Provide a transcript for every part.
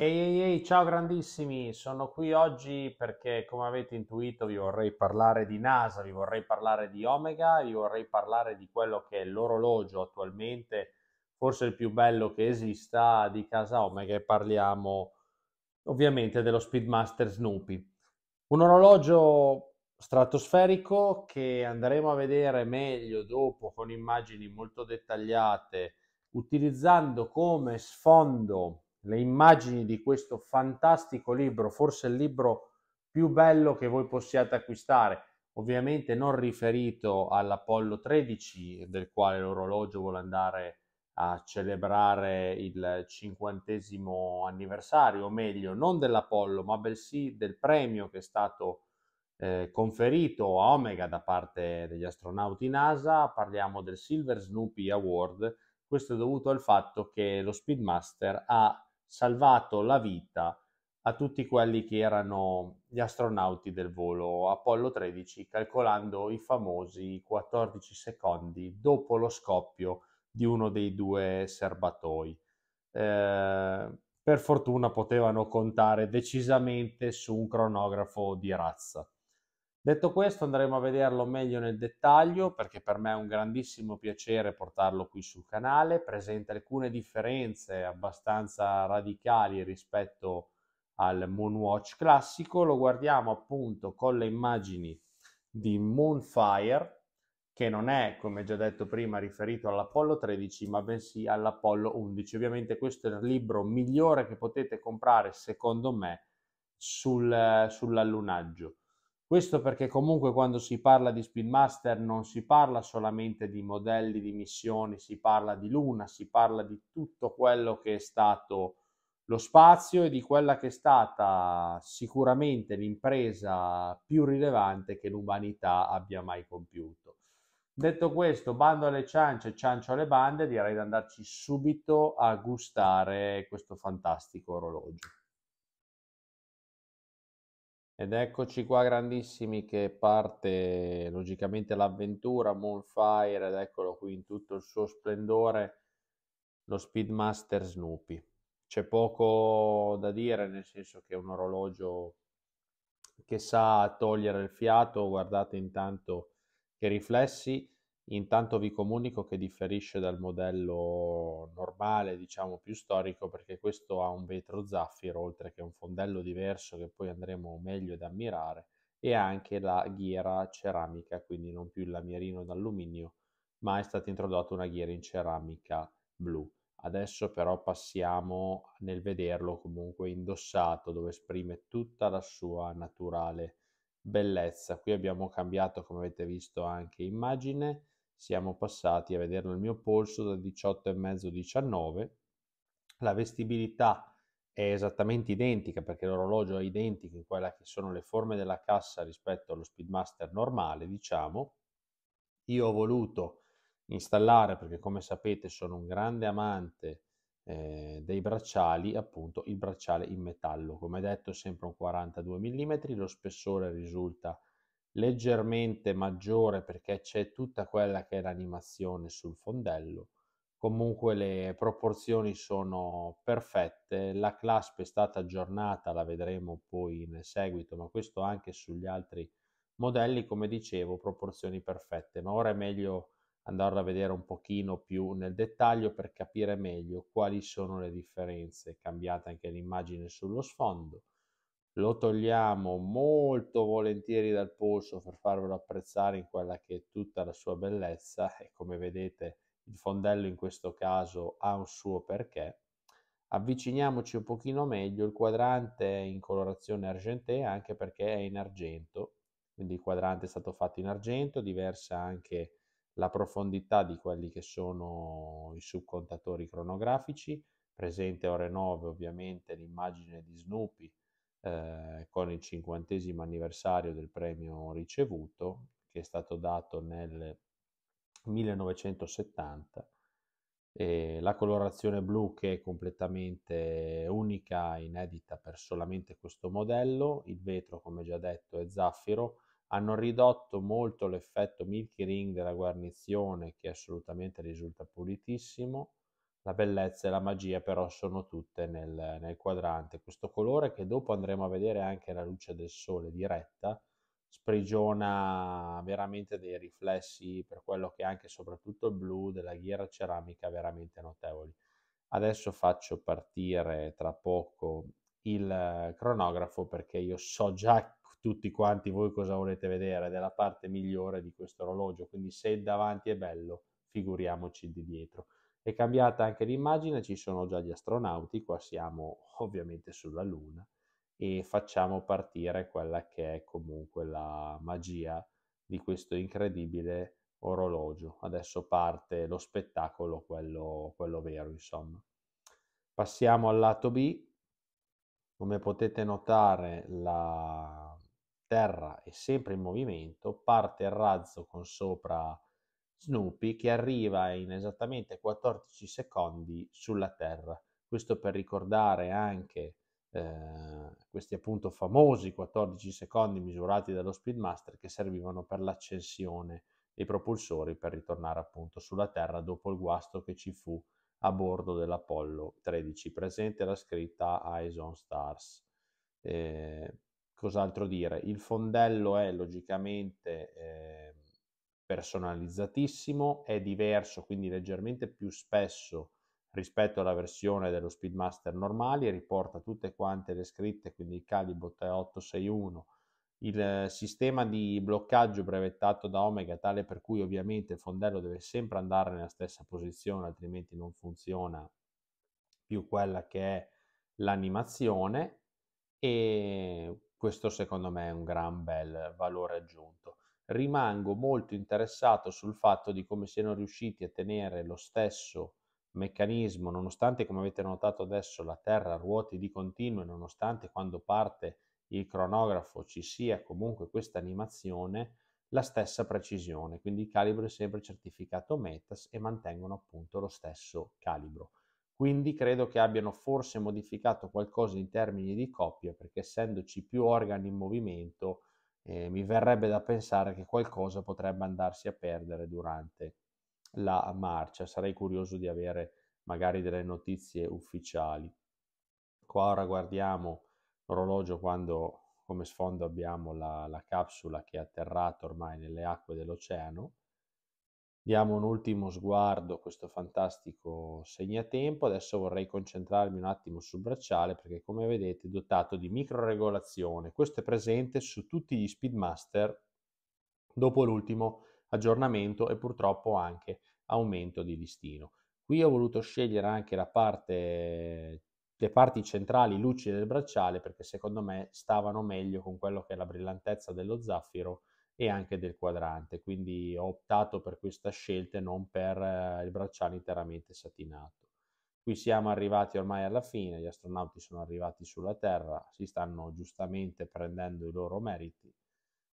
Ehi, ehi, ciao grandissimi, sono qui oggi perché come avete intuito vi vorrei parlare di NASA, vi vorrei parlare di Omega, vi vorrei parlare di quello che è l'orologio attualmente, forse il più bello che esista di casa Omega e parliamo ovviamente dello Speedmaster Snoopy. Un orologio stratosferico che andremo a vedere meglio dopo con immagini molto dettagliate, utilizzando come sfondo le immagini di questo fantastico libro, forse il libro più bello che voi possiate acquistare, ovviamente non riferito all'Apollo 13 del quale l'orologio vuole andare a celebrare il cinquantesimo anniversario, o meglio, non dell'Apollo, ma bensì del premio che è stato eh, conferito a Omega da parte degli astronauti NASA, parliamo del Silver Snoopy Award. Questo è dovuto al fatto che lo Speedmaster ha salvato la vita a tutti quelli che erano gli astronauti del volo Apollo 13, calcolando i famosi 14 secondi dopo lo scoppio di uno dei due serbatoi. Eh, per fortuna potevano contare decisamente su un cronografo di razza. Detto questo andremo a vederlo meglio nel dettaglio perché per me è un grandissimo piacere portarlo qui sul canale, presenta alcune differenze abbastanza radicali rispetto al Moonwatch classico, lo guardiamo appunto con le immagini di Moonfire che non è come già detto prima riferito all'Apollo 13 ma bensì all'Apollo 11. Ovviamente questo è il libro migliore che potete comprare secondo me sul, eh, sull'allunaggio. Questo perché comunque quando si parla di Speedmaster non si parla solamente di modelli di missioni, si parla di Luna, si parla di tutto quello che è stato lo spazio e di quella che è stata sicuramente l'impresa più rilevante che l'umanità abbia mai compiuto. Detto questo, bando alle ciance, ciancio alle bande, direi di andarci subito a gustare questo fantastico orologio. Ed eccoci qua grandissimi che parte logicamente l'avventura, Moonfire, ed eccolo qui in tutto il suo splendore, lo Speedmaster Snoopy. C'è poco da dire, nel senso che è un orologio che sa togliere il fiato, guardate intanto che riflessi, Intanto vi comunico che differisce dal modello normale, diciamo più storico, perché questo ha un vetro zaffiro, oltre che un fondello diverso che poi andremo meglio ad ammirare, e anche la ghiera ceramica, quindi non più il lamierino d'alluminio, ma è stata introdotta una ghiera in ceramica blu. Adesso però passiamo nel vederlo comunque indossato, dove esprime tutta la sua naturale bellezza. Qui abbiamo cambiato, come avete visto, anche immagine, siamo passati a vederlo il mio polso da 18,5-19, la vestibilità è esattamente identica perché l'orologio è identico in quella che sono le forme della cassa rispetto allo Speedmaster normale, diciamo. Io ho voluto installare, perché come sapete sono un grande amante eh, dei bracciali, appunto il bracciale in metallo. Come detto è sempre un 42 mm, lo spessore risulta leggermente maggiore perché c'è tutta quella che è l'animazione sul fondello. Comunque le proporzioni sono perfette, la clasp è stata aggiornata, la vedremo poi in seguito, ma questo anche sugli altri modelli, come dicevo, proporzioni perfette, ma ora è meglio andarla a vedere un pochino più nel dettaglio per capire meglio quali sono le differenze, cambiate anche l'immagine sullo sfondo lo togliamo molto volentieri dal polso per farvelo apprezzare in quella che è tutta la sua bellezza e come vedete il fondello in questo caso ha un suo perché. Avviciniamoci un pochino meglio, il quadrante è in colorazione argentea anche perché è in argento, quindi il quadrante è stato fatto in argento, diversa anche la profondità di quelli che sono i subcontatori cronografici, presente ore 9 ovviamente l'immagine di Snoopy eh, con il cinquantesimo anniversario del premio ricevuto, che è stato dato nel 1970. E la colorazione blu che è completamente unica, inedita per solamente questo modello, il vetro come già detto è zaffiro, hanno ridotto molto l'effetto milky ring della guarnizione che assolutamente risulta pulitissimo, la bellezza e la magia però sono tutte nel, nel, quadrante. Questo colore che dopo andremo a vedere anche la luce del sole diretta sprigiona veramente dei riflessi per quello che è anche soprattutto il blu della ghiera ceramica veramente notevoli. Adesso faccio partire tra poco il eh, cronografo perché io so già tutti quanti voi cosa volete vedere della parte migliore di questo orologio, quindi se davanti è bello figuriamoci di dietro. È cambiata anche l'immagine, ci sono già gli astronauti, qua siamo ovviamente sulla Luna e facciamo partire quella che è comunque la magia di questo incredibile orologio. Adesso parte lo spettacolo, quello, quello vero, insomma. Passiamo al lato B. Come potete notare la Terra è sempre in movimento, parte il razzo con sopra Snoopy che arriva in esattamente 14 secondi sulla Terra. Questo per ricordare anche eh, questi appunto famosi 14 secondi misurati dallo Speedmaster che servivano per l'accensione dei propulsori per ritornare appunto sulla Terra dopo il guasto che ci fu a bordo dell'Apollo 13. Presente la scritta Eyes on Stars. Eh, cos'altro dire? Il fondello è logicamente... Eh, personalizzatissimo, è diverso, quindi leggermente più spesso rispetto alla versione dello Speedmaster normale, riporta tutte quante le scritte, quindi il calibro 861, il sistema di bloccaggio brevettato da Omega tale per cui ovviamente il fondello deve sempre andare nella stessa posizione, altrimenti non funziona più quella che è l'animazione e questo secondo me è un gran bel valore aggiunto rimango molto interessato sul fatto di come siano riusciti a tenere lo stesso meccanismo, nonostante come avete notato adesso la Terra ruoti di continuo e nonostante quando parte il cronografo ci sia comunque questa animazione, la stessa precisione, quindi il calibro è sempre certificato METAS e mantengono appunto lo stesso calibro. Quindi credo che abbiano forse modificato qualcosa in termini di coppia, perché essendoci più organi in movimento, eh, mi verrebbe da pensare che qualcosa potrebbe andarsi a perdere durante la marcia. Sarei curioso di avere magari delle notizie ufficiali. Qua ora guardiamo l'orologio quando come sfondo abbiamo la, la capsula che è atterrata ormai nelle acque dell'oceano Diamo un ultimo sguardo a questo fantastico segnatempo. Adesso vorrei concentrarmi un attimo sul bracciale perché come vedete è dotato di microregolazione. Questo è presente su tutti gli Speedmaster dopo l'ultimo aggiornamento e purtroppo anche aumento di listino. Qui ho voluto scegliere anche la parte, le parti centrali lucide del bracciale perché secondo me stavano meglio con quello che è la brillantezza dello zaffiro e anche del quadrante, quindi ho optato per questa scelta e non per eh, il bracciale interamente satinato. Qui siamo arrivati ormai alla fine, gli astronauti sono arrivati sulla Terra, si stanno giustamente prendendo i loro meriti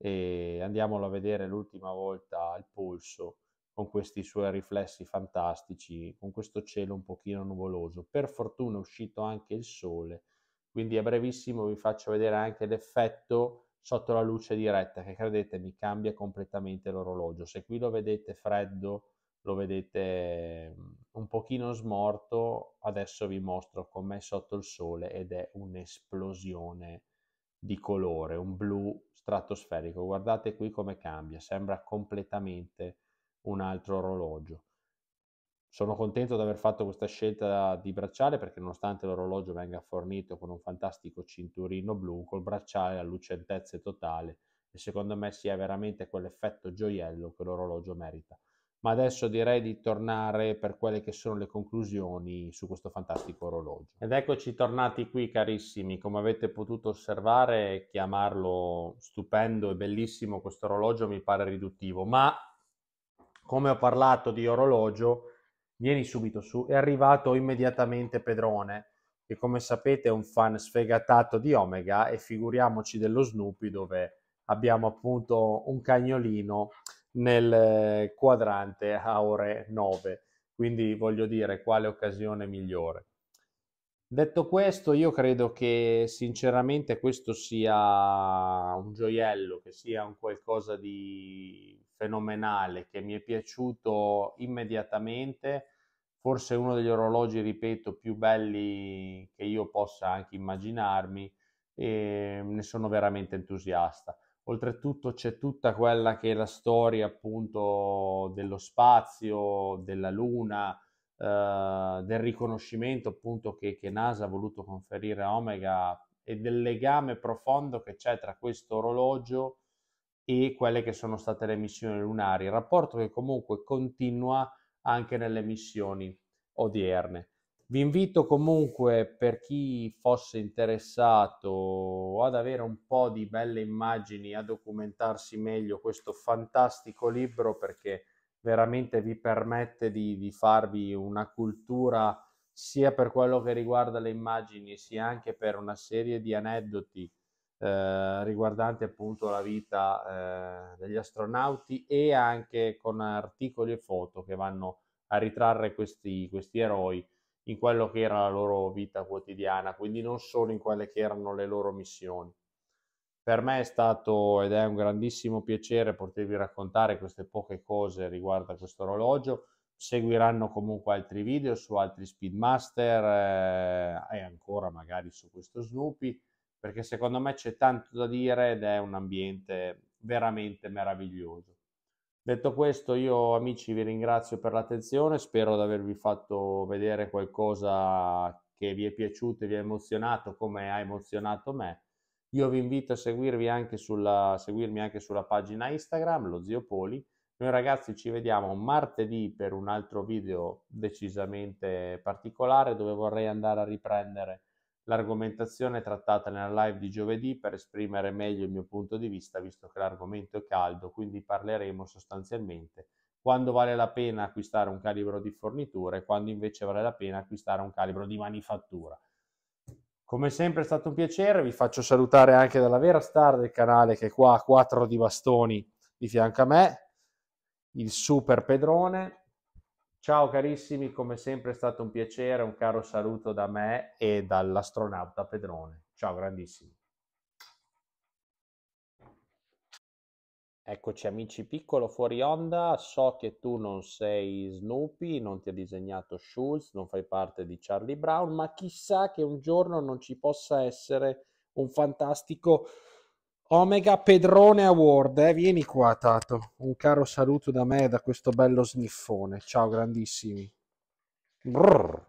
e andiamolo a vedere l'ultima volta al polso con questi suoi riflessi fantastici, con questo cielo un pochino nuvoloso. Per fortuna è uscito anche il sole, quindi a brevissimo vi faccio vedere anche l'effetto sotto la luce diretta che credetemi cambia completamente l'orologio. Se qui lo vedete freddo, lo vedete mm, un pochino smorto, adesso vi mostro com'è sotto il sole ed è un'esplosione di colore, un blu stratosferico. Guardate qui come cambia, sembra completamente un altro orologio sono contento di aver fatto questa scelta di bracciale perché nonostante l'orologio venga fornito con un fantastico cinturino blu, col bracciale a lucentezze totale e secondo me si sia veramente quell'effetto gioiello che l'orologio merita. Ma adesso direi di tornare per quelle che sono le conclusioni su questo fantastico orologio. Ed eccoci tornati qui carissimi, come avete potuto osservare chiamarlo stupendo e bellissimo questo orologio mi pare riduttivo, ma come ho parlato di orologio vieni subito su. È arrivato immediatamente Pedrone, che come sapete è un fan sfegatato di Omega e figuriamoci dello Snoopy dove abbiamo appunto un cagnolino nel eh, quadrante a ore 9. Quindi voglio dire, quale occasione migliore. Detto questo, io credo che sinceramente questo sia un gioiello, che sia un qualcosa di fenomenale che mi è piaciuto immediatamente, forse uno degli orologi, ripeto, più belli che io possa anche immaginarmi e ne sono veramente entusiasta. Oltretutto c'è tutta quella che è la storia appunto dello spazio, della Luna, eh, del riconoscimento appunto che, che NASA ha voluto conferire a Omega e del legame profondo che c'è tra questo orologio e quelle che sono state le missioni lunari, rapporto che comunque continua anche nelle missioni odierne. Vi invito comunque per chi fosse interessato ad avere un po' di belle immagini, a documentarsi meglio questo fantastico libro perché veramente vi permette di, di farvi una cultura sia per quello che riguarda le immagini sia anche per una serie di aneddoti eh, riguardanti appunto la vita eh, degli astronauti e anche con articoli e foto che vanno a ritrarre questi, questi eroi in quello che era la loro vita quotidiana, quindi non solo in quelle che erano le loro missioni. Per me è stato ed è un grandissimo piacere potervi raccontare queste poche cose riguardo a questo orologio. Seguiranno comunque altri video su altri Speedmaster eh, e ancora magari su questo Snoopy perché secondo me c'è tanto da dire ed è un ambiente veramente meraviglioso. Detto questo, io amici vi ringrazio per l'attenzione, spero di avervi fatto vedere qualcosa che vi è piaciuto e vi ha emozionato come ha emozionato me. Io vi invito a seguirvi anche sulla, seguirmi anche sulla pagina Instagram, lo zio Poli. Noi ragazzi ci vediamo martedì per un altro video decisamente particolare dove vorrei andare a riprendere l'argomentazione trattata nella live di giovedì per esprimere meglio il mio punto di vista, visto che l'argomento è caldo, quindi parleremo sostanzialmente quando vale la pena acquistare un calibro di fornitura e quando invece vale la pena acquistare un calibro di manifattura. Come sempre è stato un piacere, vi faccio salutare anche dalla vera star del canale che è qua a quattro di bastoni di fianco a me, il super pedrone, Ciao carissimi, come sempre è stato un piacere, un caro saluto da me e dall'astronauta Pedrone. Ciao grandissimi. Eccoci amici piccolo fuori onda, so che tu non sei Snoopy, non ti ha disegnato Schulz, non fai parte di Charlie Brown, ma chissà che un giorno non ci possa essere un fantastico Omega Pedrone Award, eh? vieni qua Tato, un caro saluto da me e da questo bello sniffone, ciao grandissimi. Brrr.